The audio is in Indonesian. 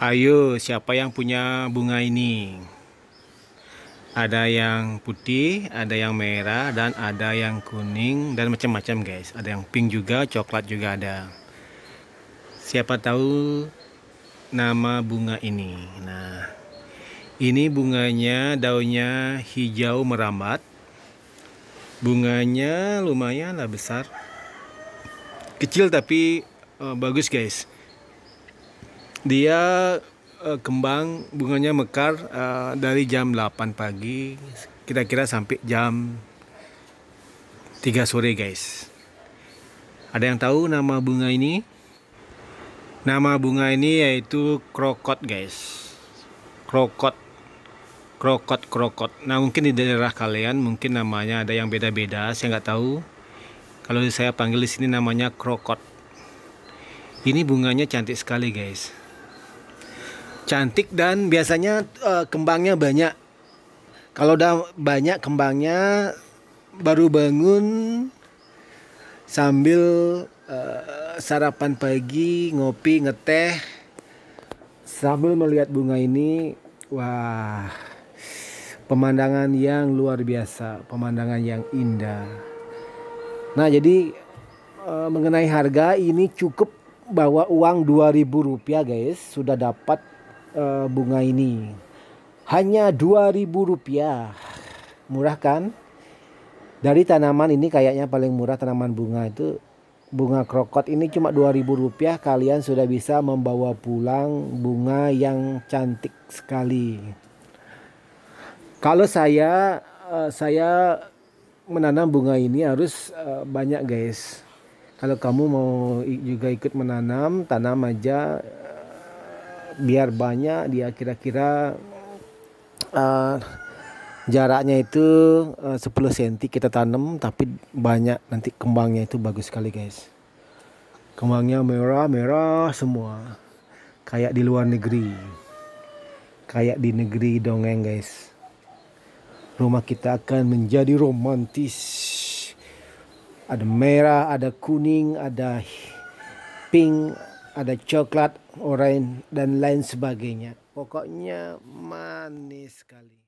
Ayo, siapa yang punya bunga ini? Ada yang putih, ada yang merah, dan ada yang kuning, dan macam-macam guys. Ada yang pink juga, coklat juga ada. Siapa tahu nama bunga ini? Nah, ini bunganya, daunnya hijau merambat. Bunganya lumayan lah besar. Kecil tapi uh, bagus guys dia uh, kembang bunganya mekar uh, dari jam 8 pagi kira-kira sampai jam 3 sore guys. Ada yang tahu nama bunga ini? Nama bunga ini yaitu krokot guys. Krokot krokot krokot. Nah mungkin di daerah kalian mungkin namanya ada yang beda-beda, saya nggak tahu. Kalau saya panggil di sini namanya krokot. Ini bunganya cantik sekali guys. Cantik dan biasanya uh, kembangnya banyak. Kalau udah banyak kembangnya baru bangun sambil uh, sarapan pagi, ngopi, ngeteh sambil melihat bunga ini, wah. Pemandangan yang luar biasa, pemandangan yang indah. Nah, jadi uh, mengenai harga ini cukup bawa uang 2000 rupiah guys sudah dapat uh, bunga ini hanya Rp2.000 murah kan dari tanaman ini kayaknya paling murah tanaman bunga itu bunga krokot ini cuma Rp2.000 kalian sudah bisa membawa pulang bunga yang cantik sekali kalau saya uh, saya menanam bunga ini harus uh, banyak guys kalau kamu mau juga ikut menanam tanam aja biar banyak dia kira-kira uh, jaraknya itu uh, 10 cm kita tanam tapi banyak nanti kembangnya itu bagus sekali guys kembangnya merah-merah semua kayak di luar negeri kayak di negeri dongeng guys rumah kita akan menjadi romantis ada merah ada kuning ada pink ada coklat, oranye, dan lain sebagainya. Pokoknya manis sekali.